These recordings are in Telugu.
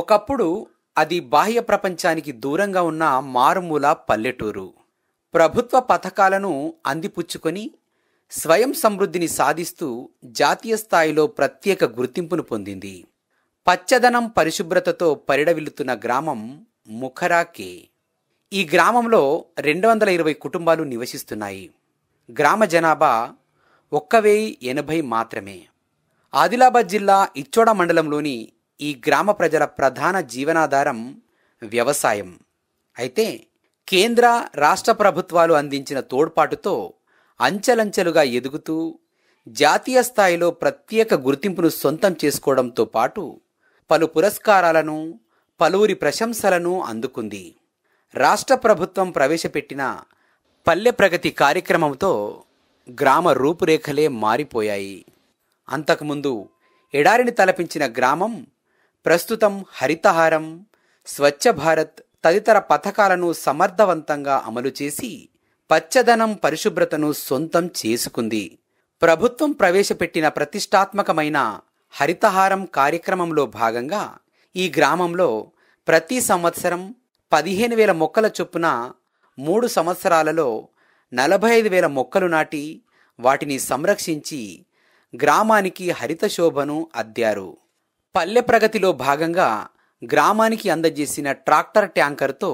ఒకప్పుడు అది బాహ్య ప్రపంచానికి దూరంగా ఉన్న మారుమూల పల్లెటూరు ప్రభుత్వ పథకాలను అందిపుచ్చుకొని స్వయం సమృద్ధిని సాధిస్తూ జాతీయ స్థాయిలో ప్రత్యేక గుర్తింపును పొందింది పచ్చదనం పరిశుభ్రతతో పరిడవిల్లుతున్న గ్రామం ముఖరాకే ఈ గ్రామంలో రెండు వందల ఇరవై కుటుంబాలు నివసిస్తున్నాయి గ్రామ జనాభా ఒక్క వెయ్యి ఎనభై మాత్రమే ఆదిలాబాద్ జిల్లా ఇచ్చోడ మండలంలోని ఈ గ్రామ ప్రజల ప్రధాన జీవనాధారం వ్యవసాయం అయితే కేంద్ర రాష్ట్ర ప్రభుత్వాలు అందించిన తోడ్పాటుతో అంచెలంచెలుగా ఎదుగుతూ జాతీయ స్థాయిలో ప్రత్యేక గుర్తింపును సొంతం చేసుకోవడంతో పాటు పలు పురస్కారాలను పలువురి ప్రశంసలను అందుకుంది రాష్ట్ర ప్రభుత్వం ప్రవేశపెట్టిన పల్లె ప్రగతి కార్యక్రమంతో గ్రామ రూపురేఖలే మారిపోయాయి అంతకుముందు ఎడారిని తలపించిన గ్రామం ప్రస్తుతం హరితహారం స్వచ్ఛ భారత్ తదితర పథకాలను సమర్థవంతంగా అమలు చేసి పచ్చదనం పరిశుభ్రతను సొంతం చేసుకుంది ప్రభుత్వం ప్రవేశపెట్టిన ప్రతిష్టాత్మకమైన హరితహారం కార్యక్రమంలో భాగంగా ఈ గ్రామంలో ప్రతి సంవత్సరం పదిహేను వేల మొక్కల చొప్పున మూడు సంవత్సరాలలో నలభై ఐదు వేల మొక్కలు నాటి వాటిని సంరక్షించి గ్రామానికి హరిత శోభను అద్దారు పల్లె ప్రగతిలో భాగంగా గ్రామానికి అందజేసిన ట్రాక్టర్ ట్యాంకర్తో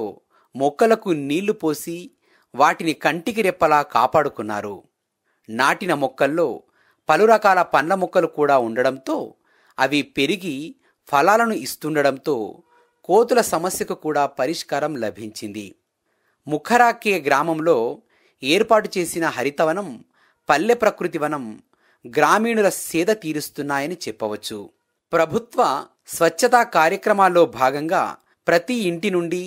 మొక్కలకు నీళ్లు పోసి వాటిని కంటికి రెప్పలా కాపాడుకున్నారు నాటిన మొక్కల్లో పలు రకాల పండ్ల మొక్కలు కూడా ఉండడంతో అవి పెరిగి ఫలాలను ఇస్తుండడంతో కోతుల సమస్యకు కూడా పరిష్కారం లభించింది ముఖరాకే గ్రామంలో ఏర్పాటు చేసిన హరితవనం పల్లె ప్రకృతి వనం గ్రామీణుల సేద తీరుస్తున్నాయని చెప్పవచ్చు ప్రభుత్వ స్వచ్ఛతా కార్యక్రమాల్లో భాగంగా ప్రతి ఇంటి నుండి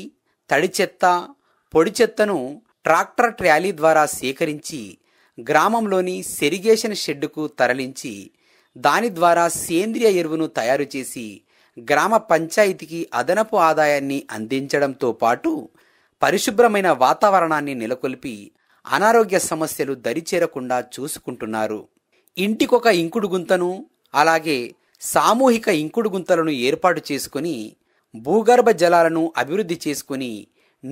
తడి చెత్త పొడి చెత్తను ట్రాక్టర్ ట్రాలీ ద్వారా సేకరించి గ్రామంలోని సెరిగేషన్ షెడ్డుకు తరలించి దాని ద్వారా సేంద్రియ ఎరువును తయారు చేసి గ్రామ పంచాయతీకి అదనపు ఆదాయాన్ని అందించడంతో పాటు పరిశుభ్రమైన వాతావరణాన్ని నెలకొల్పి అనారోగ్య సమస్యలు దరిచేరకుండా చూసుకుంటున్నారు ఇంటికొక ఇంకుడు గుంతను అలాగే సామూహిక ఇంకుడు గుంతలను ఏర్పాటు చేసుకుని భూగర్భ జలాలను అభివృద్ధి చేసుకుని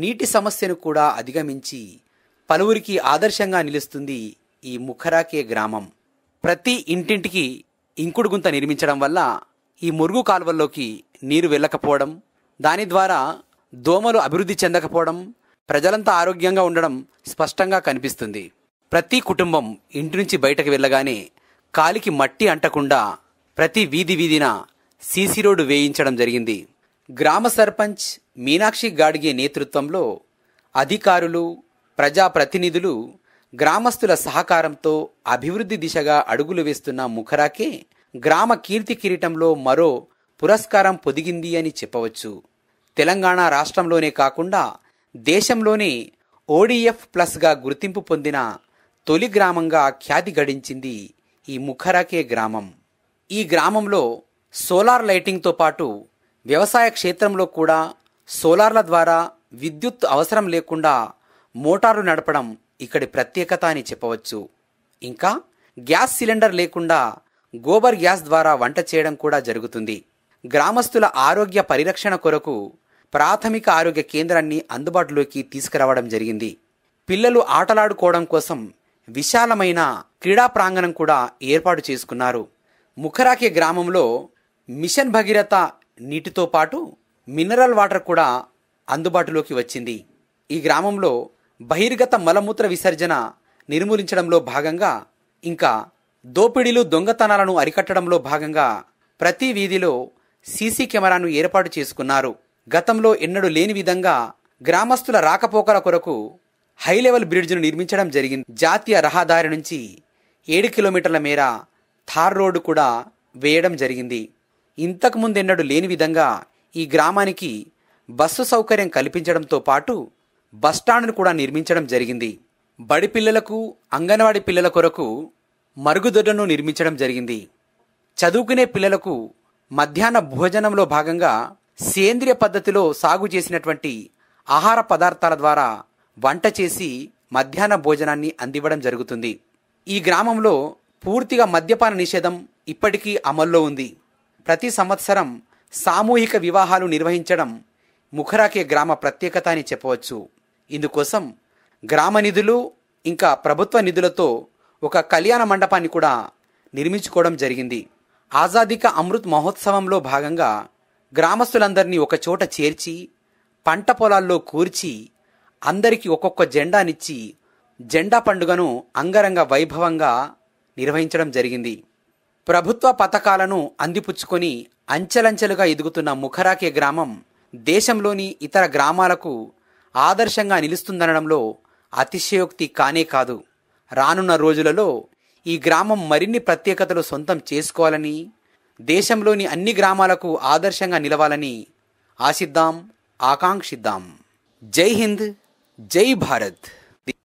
నీటి సమస్యను కూడా అధిగమించి పలువురికి ఆదర్శంగా నిలుస్తుంది ఈ ముఖరాకే గ్రామం ప్రతి ఇంటింటికి ఇంకుడు గుంత నిర్మించడం వల్ల ఈ మురుగు కాలువల్లోకి నీరు వెళ్ళకపోవడం దాని ద్వారా దోమలు అభివృద్ధి చెందకపోవడం ప్రజలంతా ఆరోగ్యంగా ఉండడం స్పష్టంగా కనిపిస్తుంది ప్రతి కుటుంబం ఇంటి నుంచి బయటకు వెళ్ళగానే కాలికి మట్టి అంటకుండా ప్రతి వీధి వీధిన సీసీ రోడ్డు వేయించడం జరిగింది గ్రామ సర్పంచ్ మీనాక్షి గాడ్గే నేతృత్వంలో అధికారులు ప్రజాప్రతినిధులు గ్రామస్తుల సహకారంతో అభివృద్ధి దిశగా అడుగులు వేస్తున్న ముఖరాకే గ్రామ కీర్తి కిరీటంలో మరో పురస్కారం పొదిగింది అని చెప్పవచ్చు తెలంగాణ రాష్ట్రంలోనే కాకుండా దేశంలోనే ఓడిఎఫ్ ప్లస్గా గుర్తింపు పొందిన తొలి గ్రామంగా ఖ్యాతి గడించింది ఈ ముఖరాకే గ్రామం ఈ గ్రామంలో సోలార్ లైటింగ్తో పాటు వ్యవసాయ క్షేత్రంలో కూడా సోలార్ల ద్వారా విద్యుత్ అవసరం లేకుండా మోటార్లు నడపడం ఇక్కడి ప్రత్యేకత అని చెప్పవచ్చు ఇంకా గ్యాస్ సిలిండర్ లేకుండా గోబర్ గ్యాస్ ద్వారా వంట చేయడం కూడా జరుగుతుంది గ్రామస్తుల ఆరోగ్య పరిరక్షణ కొరకు ప్రాథమిక ఆరోగ్య కేంద్రాన్ని అందుబాటులోకి తీసుకురావడం జరిగింది పిల్లలు ఆటలాడుకోవడం కోసం విశాలమైన క్రీడా ప్రాంగణం కూడా ఏర్పాటు చేసుకున్నారు ముఖరాకే గ్రామంలో మిషన్ భగీరథ నీటితో పాటు మినరల్ వాటర్ కూడా అందుబాటులోకి వచ్చింది ఈ గ్రామంలో బహిర్గత మలమూత్ర విసర్జన నిర్మూలించడంలో భాగంగా ఇంకా దోపిడీలు దొంగతనాలను అరికట్టడంలో భాగంగా ప్రతి వీధిలో సీసీ కెమెరాను ఏర్పాటు చేసుకున్నారు గతంలో ఎన్నడూ లేని విధంగా గ్రామస్తుల రాకపోకల కొరకు హై లెవెల్ బ్రిడ్జ్ను నిర్మించడం జరిగింది జాతీయ రహదారి నుంచి ఏడు కిలోమీటర్ల మేర థార్ రోడ్డు కూడా వేయడం జరిగింది ఇంతకుముందు ఎన్నడూ లేని విధంగా ఈ గ్రామానికి బస్సు సౌకర్యం కల్పించడంతో పాటు బస్టాండ్ను కూడా నిర్మించడం జరిగింది బడి పిల్లలకు అంగన్వాడి పిల్లల కొరకు మరుగుదొడ్డను నిర్మించడం జరిగింది చదువుకునే పిల్లలకు మధ్యాహ్న భోజనంలో భాగంగా సేంద్రియ పద్ధతిలో సాగు చేసినటువంటి ఆహార పదార్థాల ద్వారా వంట చేసి మధ్యాహ్న భోజనాన్ని అందివ్వడం జరుగుతుంది ఈ గ్రామంలో పూర్తిగా మద్యపాన నిషేధం ఇప్పటికీ అమల్లో ఉంది ప్రతి సంవత్సరం సామూహిక వివాహాలు నిర్వహించడం ముఖరాకే గ్రామ ప్రత్యేకత అని చెప్పవచ్చు ఇందుకోసం గ్రామ నిధులు ఇంకా ప్రభుత్వ నిధులతో ఒక కళ్యాణ మండపాన్ని కూడా నిర్మించుకోవడం జరిగింది ఆజాదిక అమృత్ మహోత్సవంలో భాగంగా గ్రామస్తులందరినీ ఒక చోట చేర్చి పంట పొలాల్లో కూర్చి అందరికీ ఒక్కొక్క జెండానిచ్చి జెండా పండుగను అంగరంగ వైభవంగా నిర్వహించడం జరిగింది ప్రభుత్వ పథకాలను అందిపుచ్చుకొని అంచెలంచెలుగా ఎదుగుతున్న ముఖరాకే గ్రామం దేశంలోని ఇతర గ్రామాలకు ఆదర్శంగా నిలుస్తుందనడంలో అతిశయోక్తి కానే కాదు రానున్న రోజులలో ఈ గ్రామం మరిన్ని ప్రత్యేకతలు సొంతం చేసుకోవాలని దేశంలోని అన్ని గ్రామాలకు ఆదర్శంగా నిలవాలని ఆశిద్దాం ఆకాంక్షిద్దాం జై హింద్ జై భారత్